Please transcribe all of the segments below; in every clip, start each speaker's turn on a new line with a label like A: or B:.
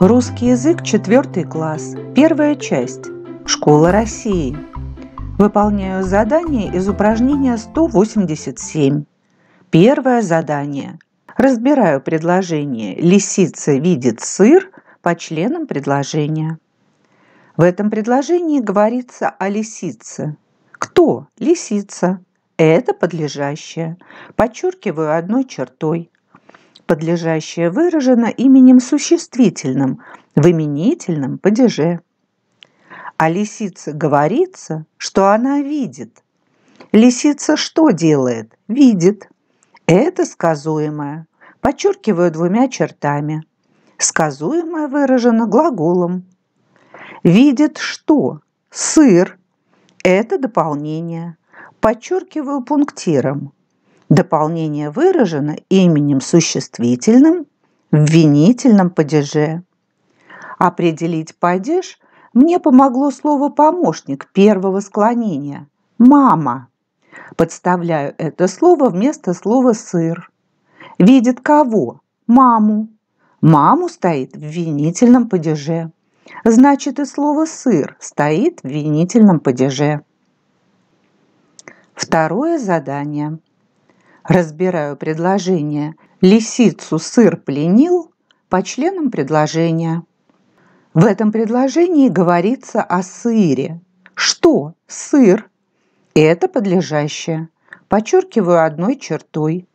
A: Русский язык, четвертый класс, первая часть. Школа России. Выполняю задание из упражнения 187. Первое задание. Разбираю предложение «Лисица видит сыр» по членам предложения. В этом предложении говорится о лисице. Кто? Лисица. Это подлежащее. Подчеркиваю одной чертой подлежащее выражено именем существительным в именительном падеже. А лисица говорится, что она видит. Лисица что делает? Видит. Это сказуемое. Подчеркиваю двумя чертами. Сказуемое выражено глаголом. Видит что? Сыр. Это дополнение. Подчеркиваю пунктиром. Дополнение выражено именем существительным в винительном падеже. Определить падеж мне помогло слово «помощник» первого склонения – «мама». Подставляю это слово вместо слова «сыр». Видит кого? Маму. Маму стоит в винительном падеже. Значит, и слово «сыр» стоит в винительном падеже. Второе задание – Разбираю предложение. Лисицу сыр пленил по членам предложения. В этом предложении говорится о сыре. Что? Сыр. это подлежащее. Подчеркиваю одной чертой.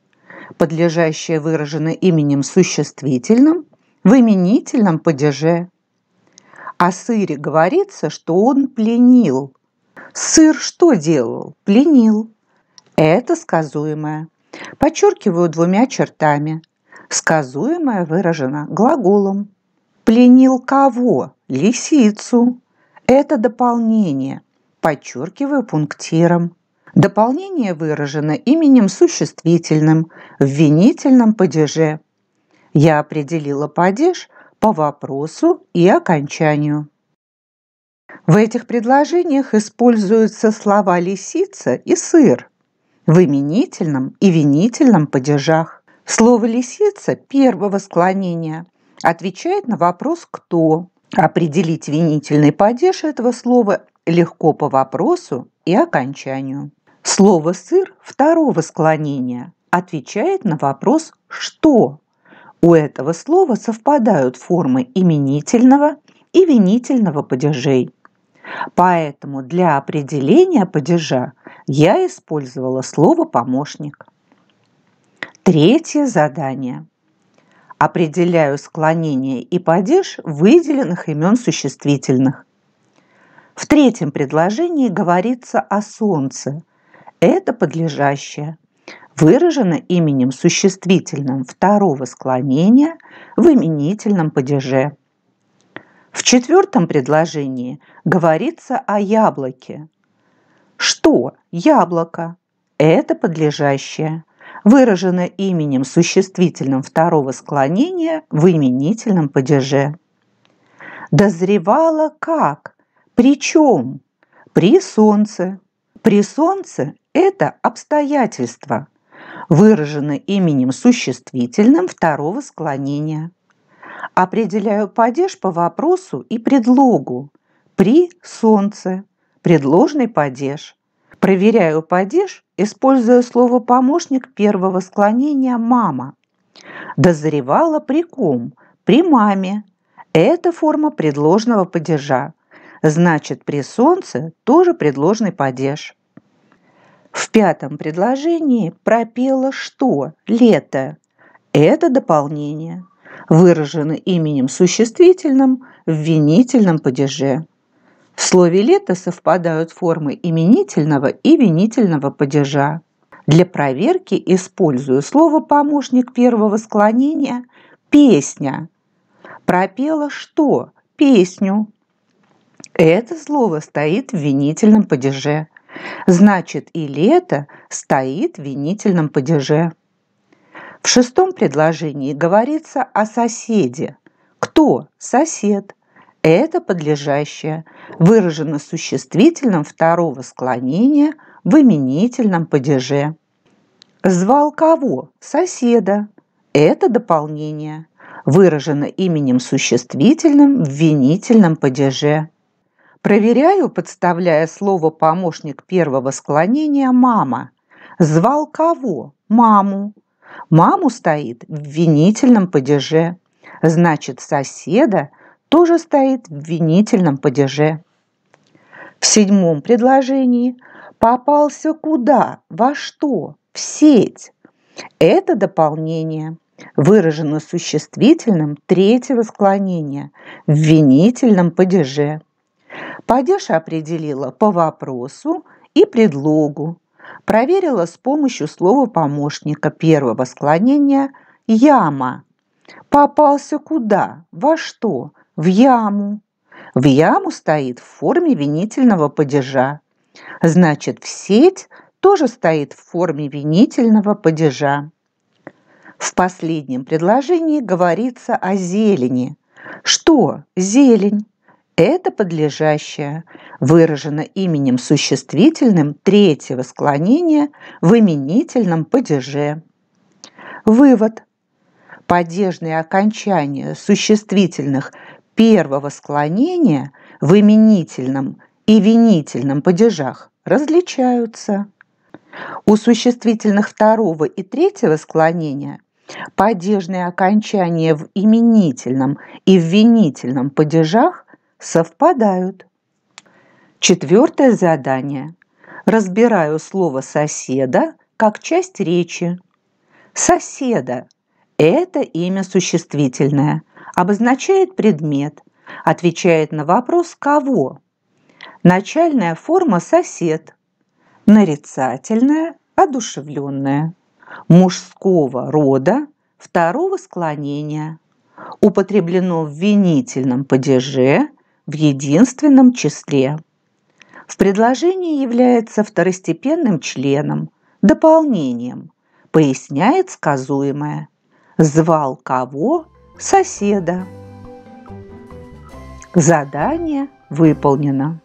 A: Подлежащее выражено именем существительным в именительном падеже. О сыре говорится, что он пленил. Сыр что делал? Пленил. Это сказуемое. Подчеркиваю двумя чертами. Сказуемое выражено глаголом. Пленил кого? Лисицу. Это дополнение. Подчеркиваю пунктиром. Дополнение выражено именем существительным в винительном падеже. Я определила падеж по вопросу и окончанию. В этих предложениях используются слова «лисица» и «сыр» в именительном и винительном падежах. Слово «лисица» первого склонения отвечает на вопрос «кто». Определить винительный падеж этого слова легко по вопросу и окончанию. Слово «сыр» второго склонения отвечает на вопрос «что». У этого слова совпадают формы именительного и винительного падежей. Поэтому для определения падежа я использовала слово «помощник». Третье задание. Определяю склонение и падеж выделенных имен существительных. В третьем предложении говорится о солнце. Это подлежащее. Выражено именем существительным второго склонения в именительном падеже. В четвертом предложении говорится о яблоке – что? Яблоко. Это подлежащее. Выражено именем существительным второго склонения в именительном падеже. Дозревало как? Причем? При солнце. При солнце – это обстоятельство, выражено именем существительным второго склонения. Определяю падеж по вопросу и предлогу. При солнце предложный падеж. Проверяю падеж, используя слово «помощник» первого склонения «мама». Дозревала при ком? При маме. Это форма предложного падежа. Значит, при солнце тоже предложный падеж. В пятом предложении пропела что? Лето. Это дополнение, выражено именем существительным в винительном падеже. В слове «лето» совпадают формы именительного и винительного падежа. Для проверки использую слово «помощник» первого склонения «песня». Пропела что? Песню. Это слово стоит в винительном падеже. Значит, и «лето» стоит в винительном падеже. В шестом предложении говорится о соседе. Кто сосед? Это подлежащее выражено существительным второго склонения в именительном падеже. Звал кого? Соседа. Это дополнение выражено именем существительным в винительном падеже. Проверяю, подставляя слово «помощник» первого склонения «мама». Звал кого? Маму. Маму стоит в винительном падеже. Значит, соседа тоже стоит в винительном падеже. В седьмом предложении попался куда, во что, в сеть. Это дополнение выражено существительным третьего склонения в винительном падеже. Падеж определила по вопросу и предлогу. Проверила с помощью слова помощника первого склонения «яма». Попался куда, во что, в яму. В яму стоит в форме винительного падежа. Значит, в сеть тоже стоит в форме винительного падежа. В последнем предложении говорится о зелени. Что зелень? Это подлежащее выражено именем существительным третьего склонения в именительном падеже. Вывод. Падежные окончания существительных первого склонения в именительном и винительном падежах различаются. У существительных второго и третьего склонения падежные окончания в именительном и в винительном падежах совпадают. Четвертое задание. Разбираю слово «соседа» как часть речи. «Соседа» – это имя существительное, обозначает предмет, отвечает на вопрос «кого?». Начальная форма «сосед», нарицательная, одушевленная, мужского рода, второго склонения, употреблено в винительном падеже в единственном числе. В предложении является второстепенным членом, дополнением, поясняет сказуемое, звал кого соседа. Задание выполнено.